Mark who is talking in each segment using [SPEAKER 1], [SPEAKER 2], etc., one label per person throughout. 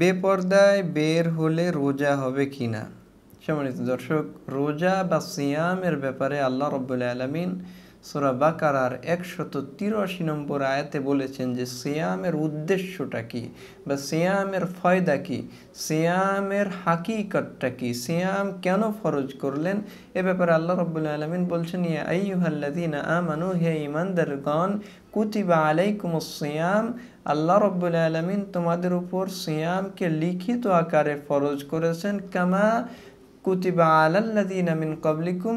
[SPEAKER 1] বেপর্দায় বের হলে রোজা হবে কি না সম্মানিত দর্শক রোজা বা সিয়ামের ব্যাপারে আল্লাহ রব্বুল আলমিন সোরা বাকারার একশত তিরাশি নম্বর আয়াতে বলেছেন যে শ্যামের উদ্দেশ্যটা কি বা শ্যামের ফয়দা কি শ্যামের হাকিকতটা কি শ্যাম কেন ফরজ করলেন এ ব্যাপারে আল্লাহ রবুল্লা আলমিন বলছেন ইয়া আইহাল্লাদিন আমানু হে ইমানদার ইমানদারগণ কুতিবা আলাইকুম শ্যাম আল্লাহ রব্বুল আলমিন তোমাদের উপর শ্যামকে লিখিত আকারে ফরজ করেছেন কামা কুতিবা আলাল্লাদিন আমিন কবলিকুম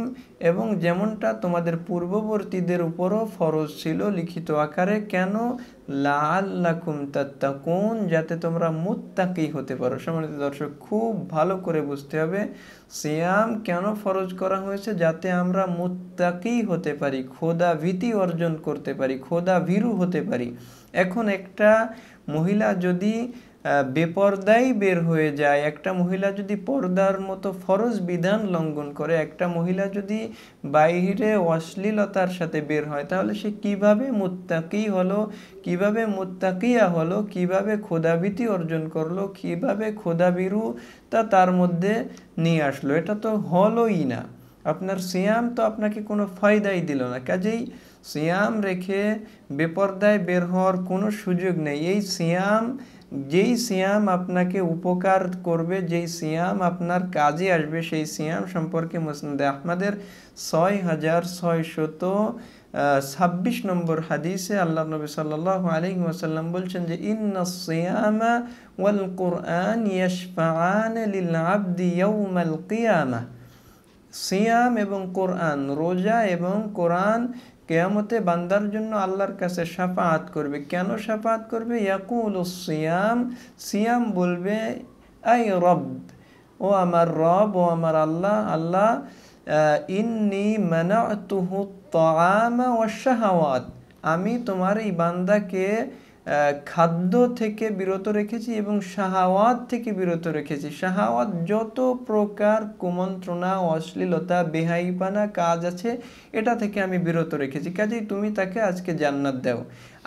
[SPEAKER 1] এবং যেমনটা তোমাদের পূর্ববর্তীদের উপরও ফরজ ছিল লিখিত আকারে কেন লাল্লাকুম তাত্তাকুন যাতে তোমরা মুত্তাকি হতে পারো সম্মানিত দর্শক খুব ভালো করে বুঝতে হবে সিয়াম কেন ফরজ করা হয়েছে যাতে আমরা মুত্তাকি হতে পারি খোদা ভীতি অর্জন করতে পারি খোদা ভীরু হতে পারি এখন একটা মহিলা যদি বেপর্দাই বের হয়ে যায় একটা মহিলা যদি পর্দার মতো ফরজ বিধান লঙ্ঘন করে একটা মহিলা যদি বাইরে অশ্লীলতার সাথে বের হয় তাহলে সে কিভাবে মুত্তাকি হলো কিভাবে মুত্তাকিয়া হলো কিভাবে খোদাবিতি অর্জন করলো কিভাবে খোদাবিরু তা তার মধ্যে নিয়ে আসলো এটা তো হলোই না আপনার সিয়াম তো আপনাকে কোনো ফায়দাই দিল না কাজেই সিয়াম রেখে বেপর্দায় বের হওয়ার কোনো সুযোগ নেই এই সিয়াম যেই সিয়াম আপনাকে উপকার করবে যেই সিয়াম আপনার কাজে আসবে সেই সিয়াম সম্পর্কে মুসনাদে আহমদের ছয় হাজার ছয়শত ছাব্বিশ নম্বর হাদিসে আল্লাহ নবী সাল আলী ওয়াসাল্লাম বলছেন যে ইন্নাসিয়ামা ওয়াল কোরআন ইয়াশফাআন সিয়াম এবং কোরআন রোজা এবং কোরআন কেয়ামতে বান্দার জন্য আল্লাহর কাছে সাফাহাত করবে কেন সাফাত করবে ইয়াকুল সিয়াম সিয়াম বলবে আই রব ও আমার রব ও আমার আল্লাহ আল্লাহ ইন্নি মানা তুহু তামা ও শাহাওয়াত আমি তোমার এই বান্দাকে খাদ্য থেকে বিরত রেখেছি এবং শাহাওয়াত থেকে বিরত রেখেছি শাহাওয়াত যত প্রকার কুমন্ত্রণা অশ্লীলতা বেহাইপানা কাজ আছে এটা থেকে আমি বিরত রেখেছি কাজেই তুমি তাকে আজকে জান্নাত দাও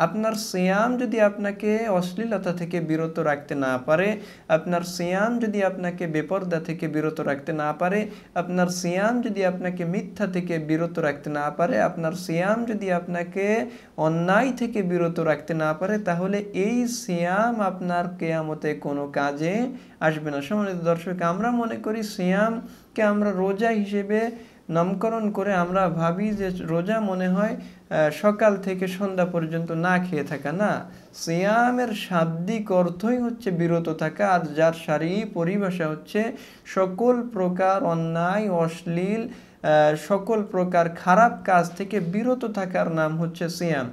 [SPEAKER 1] আপনার সিয়াম যদি আপনাকে অশ্লীলতা থেকে বিরত রাখতে না পারে আপনার সিয়াম যদি আপনাকে বেপর্দা থেকে বিরত রাখতে না পারে আপনার সিয়াম যদি আপনাকে মিথ্যা থেকে বিরত রাখতে না পারে আপনার সিয়াম যদি আপনাকে অন্যায় থেকে বিরত রাখতে না পারে তাহলে এই সিয়াম আপনার কেয়ামতে কোনো কাজে আসবে না সম্মানিত দর্শক আমরা মনে করি সিয়ামকে আমরা রোজা হিসেবে নামকরণ করে আমরা ভাবি যে রোজা মনে হয় সকাল থেকে সন্ধ্যা পর্যন্ত না খেয়ে থাকা না সিয়ামের শাব্দিক অর্থই হচ্ছে বিরত থাকা আর যার সারি পরিভাষা হচ্ছে সকল প্রকার অন্যায় অশ্লীল সকল প্রকার খারাপ কাজ থেকে বিরত থাকার নাম হচ্ছে সিয়াম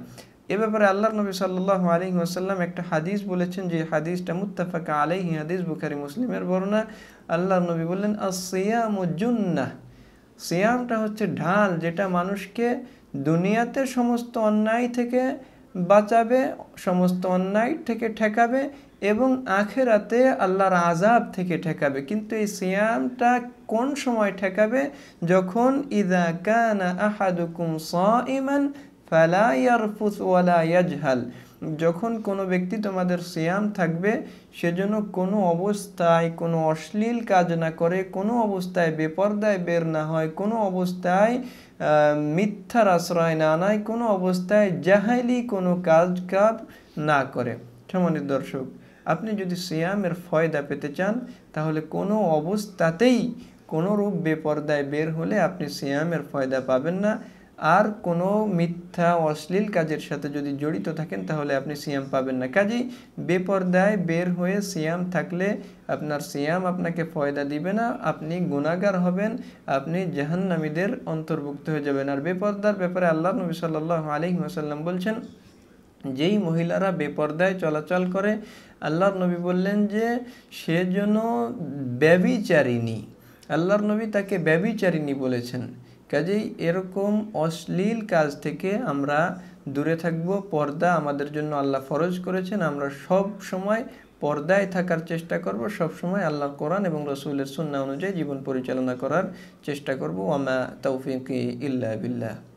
[SPEAKER 1] এ ব্যাপারে আল্লাহ নবী সাল্লাহ আলী আসাল্লাম একটা হাদিস বলেছেন যে হাদিসটা মুত্তাফাকা আলাইহি হাদিস বুখারি মুসলিমের বর্ণনা আল্লাহ নবী বললেন আসিয়াম জুন্না সিয়ামটা হচ্ছে ঢাল যেটা মানুষকে দুনিয়াতে সমস্ত অন্যায় থেকে বাঁচাবে সমস্ত অন্যায় থেকে ঠেকাবে এবং আখেরাতে আল্লাহর আজাব থেকে ঠেকাবে কিন্তু এই সিয়ামটা কোন সময় ঠেকাবে যখন ইদা কানা আহাদুকুম স ইমান ফালাইয়ারফুসওয়ালাইয়াজহাল যখন কোনো ব্যক্তি তোমাদের সিয়াম থাকবে সেজন্য কোনো অবস্থায় কোনো অশ্লীল কাজ না করে কোনো অবস্থায় বেপর্দায় বের না হয় কোনো অবস্থায় মিথ্যার আশ্রয় না নেয় কোনো অবস্থায় জাহাইলি কোনো কাজ কাপ না করে সমানের দর্শক আপনি যদি সিয়ামের ফয়দা পেতে চান তাহলে কোনো অবস্থাতেই কোনোরূপ বেপর্দায় বের হলে আপনি সিয়ামের ফয়দা পাবেন না আর কোনো মিথ্যা অশ্লীল কাজের সাথে যদি জড়িত থাকেন তাহলে আপনি সিয়াম পাবেন না কাজেই বেপর্দায় বের হয়ে সিয়াম থাকলে আপনার সিয়াম আপনাকে ফয়দা দিবে না আপনি গুণাগার হবেন আপনি জাহান্নামীদের অন্তর্ভুক্ত হয়ে যাবেন আর বেপর্দার ব্যাপারে আল্লাহ নবী সাল্লাহ আলহিম আসাল্লাম বলছেন যেই মহিলারা বেপর্দায় চলাচল করে আল্লাহর নবী বললেন যে সে যেন ব্যবিচারিণী আল্লাহর নবী তাকে ব্যবিচারিণী বলেছেন কাজেই এরকম অশ্লীল কাজ থেকে আমরা দূরে থাকব পর্দা আমাদের জন্য আল্লাহ ফরজ করেছেন আমরা সব সময় পর্দায় থাকার চেষ্টা করব সব সময় আল্লাহ কোরআন এবং রসুলের সুন্না অনুযায়ী জীবন পরিচালনা করার চেষ্টা করবো আমা তৌফিক ইল্লা বিল্লাহ